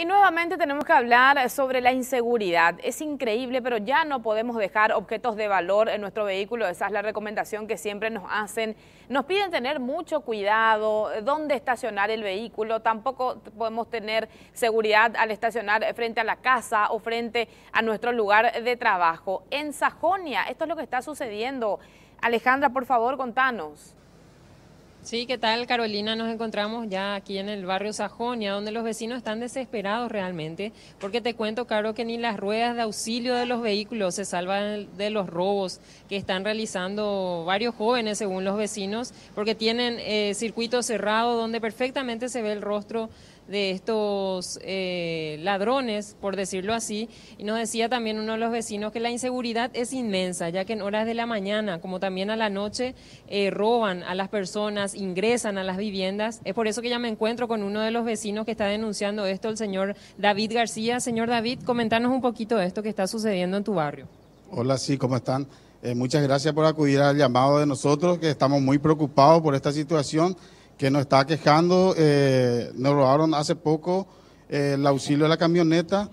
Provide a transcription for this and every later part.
Y nuevamente tenemos que hablar sobre la inseguridad. Es increíble, pero ya no podemos dejar objetos de valor en nuestro vehículo. Esa es la recomendación que siempre nos hacen. Nos piden tener mucho cuidado, eh, dónde estacionar el vehículo. Tampoco podemos tener seguridad al estacionar frente a la casa o frente a nuestro lugar de trabajo. En Sajonia, esto es lo que está sucediendo. Alejandra, por favor, contanos. Sí, ¿qué tal Carolina? Nos encontramos ya aquí en el barrio Sajonia, donde los vecinos están desesperados realmente, porque te cuento, Caro, que ni las ruedas de auxilio de los vehículos se salvan de los robos que están realizando varios jóvenes, según los vecinos, porque tienen eh, circuito cerrado donde perfectamente se ve el rostro de estos eh, ladrones, por decirlo así, y nos decía también uno de los vecinos que la inseguridad es inmensa, ya que en horas de la mañana, como también a la noche, eh, roban a las personas, ingresan a las viviendas. Es por eso que ya me encuentro con uno de los vecinos que está denunciando esto, el señor David García. Señor David, comentanos un poquito de esto que está sucediendo en tu barrio. Hola, sí, ¿cómo están? Eh, muchas gracias por acudir al llamado de nosotros, que estamos muy preocupados por esta situación que nos está quejando. Eh, nos robaron hace poco eh, el auxilio de la camioneta.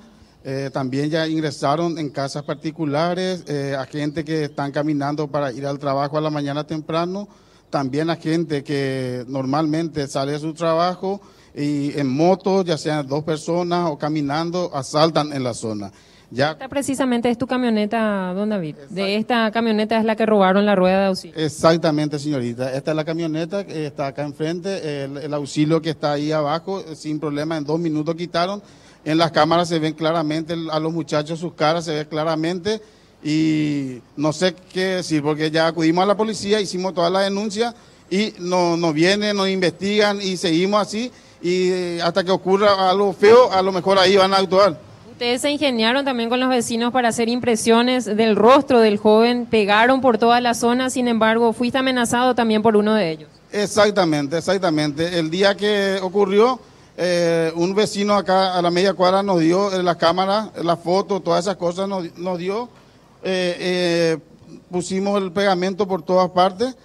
también ya ingresaron en casas particulares a gente que están caminando para ir al trabajo a la mañana temprano también la gente que normalmente sale de su trabajo y en moto, ya sean dos personas o caminando, asaltan en la zona. Ya. Esta precisamente es tu camioneta, don David. De esta camioneta es la que robaron la rueda de auxilio. Exactamente, señorita. Esta es la camioneta que está acá enfrente, el, auxilio que está ahí abajo, eh, sin problema, en dos minutos quitaron. En las cámaras se ven claramente a los muchachos sus caras, se ve claramente y no sé qué decir, porque ya acudimos a la policía, hicimos todas las denuncias y nos no vienen, nos investigan y seguimos así y eh, hasta que ocurra algo feo, a lo mejor ahí van a actuar. Ustedes se ingeniaron también con los vecinos para hacer impresiones del rostro del joven, pegaron por toda la zona, sin embargo, fuiste amenazado también por uno de ellos. Exactamente, exactamente. El día que ocurrió, eh, un vecino acá a la media cuadra nos dio eh, las cámaras, las fotos, todas esas cosas nos, nos dio. Eh, eh, pusimos el pegamento por todas partes.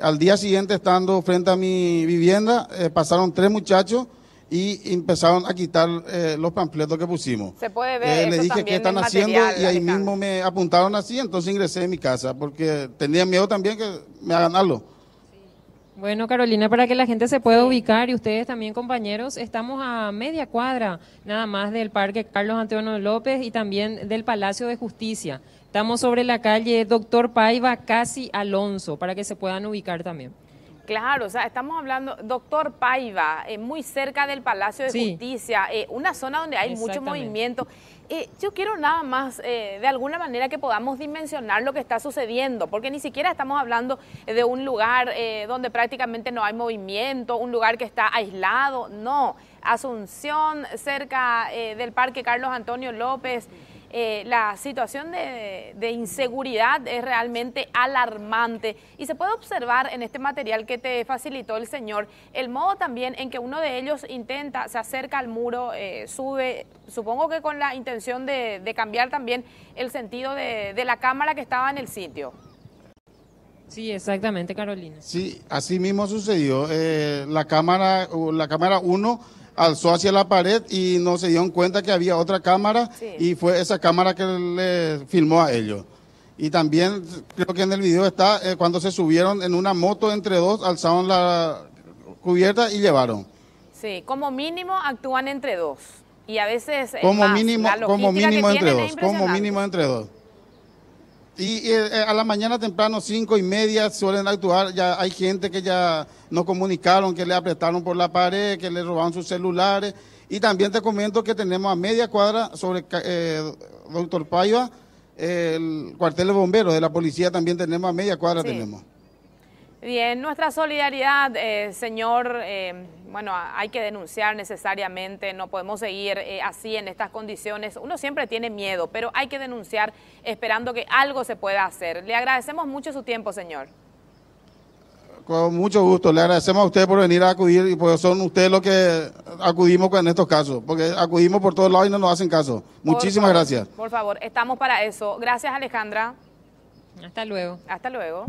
Al día siguiente, estando frente a mi vivienda, eh, pasaron tres muchachos y empezaron a quitar eh, los panfletos que pusimos. Se puede ver. le dije qué están haciendo y ahí mismo me apuntaron así, entonces ingresé a mi casa porque tenía miedo también que me hagan algo. Bueno, Carolina, para que la gente se pueda ubicar y ustedes también, compañeros, estamos a media cuadra nada más del Parque Carlos Antonio López y también del Palacio de Justicia. Estamos sobre la calle Doctor Paiva, casi Alonso, para que se puedan ubicar también. Claro, o sea, estamos hablando, doctor Paiva, eh, muy cerca del Palacio de Justicia, eh, una zona donde hay mucho movimiento. Eh, yo quiero nada más, eh, de alguna manera, que podamos dimensionar lo que está sucediendo, porque ni siquiera estamos hablando de un lugar donde prácticamente no hay movimiento, un lugar que está aislado, no. Asunción, cerca del Parque Carlos Antonio López. Eh, la situación de, inseguridad es realmente alarmante y se puede observar en este material que te facilitó el señor el modo también en que uno de ellos intenta, se acerca al muro, eh, sube, supongo que con la intención de, cambiar también el sentido de la cámara que estaba en el sitio. Sí, exactamente, Carolina. Sí, así mismo sucedió. Eh, la cámara, la cámara 1 alzó hacia la pared y no se dieron cuenta que había otra cámara y fue esa cámara que le filmó a ellos. Y también creo que en el video está eh, cuando se subieron en una moto entre dos, alzaron la cubierta y llevaron. Sí, como mínimo actúan entre dos. Y a veces... Como mínimo, como mínimo entre dos. Como mínimo entre dos. Y eh, eh, a la mañana temprano, cinco y media, suelen actuar. Ya hay gente que ya no comunicaron que le apretaron por la pared, que le robaron sus celulares. Y también te comento que tenemos a media cuadra sobre eh, Doctor Paiva, el cuartel de bomberos de la policía también tenemos a media cuadra. tenemos. Bien, nuestra solidaridad, eh, señor, eh, bueno, hay que denunciar necesariamente, no podemos seguir eh, así en estas condiciones. Uno siempre tiene miedo, pero hay que denunciar esperando que algo se pueda hacer. Le agradecemos mucho su tiempo, señor. Con mucho gusto, le agradecemos a usted por venir a acudir y pues son ustedes los que acudimos en estos casos, porque acudimos por todos lados y no nos hacen caso. Muchísimas gracias. Por favor, estamos para eso. Gracias, Alejandra. Hasta luego. Hasta luego.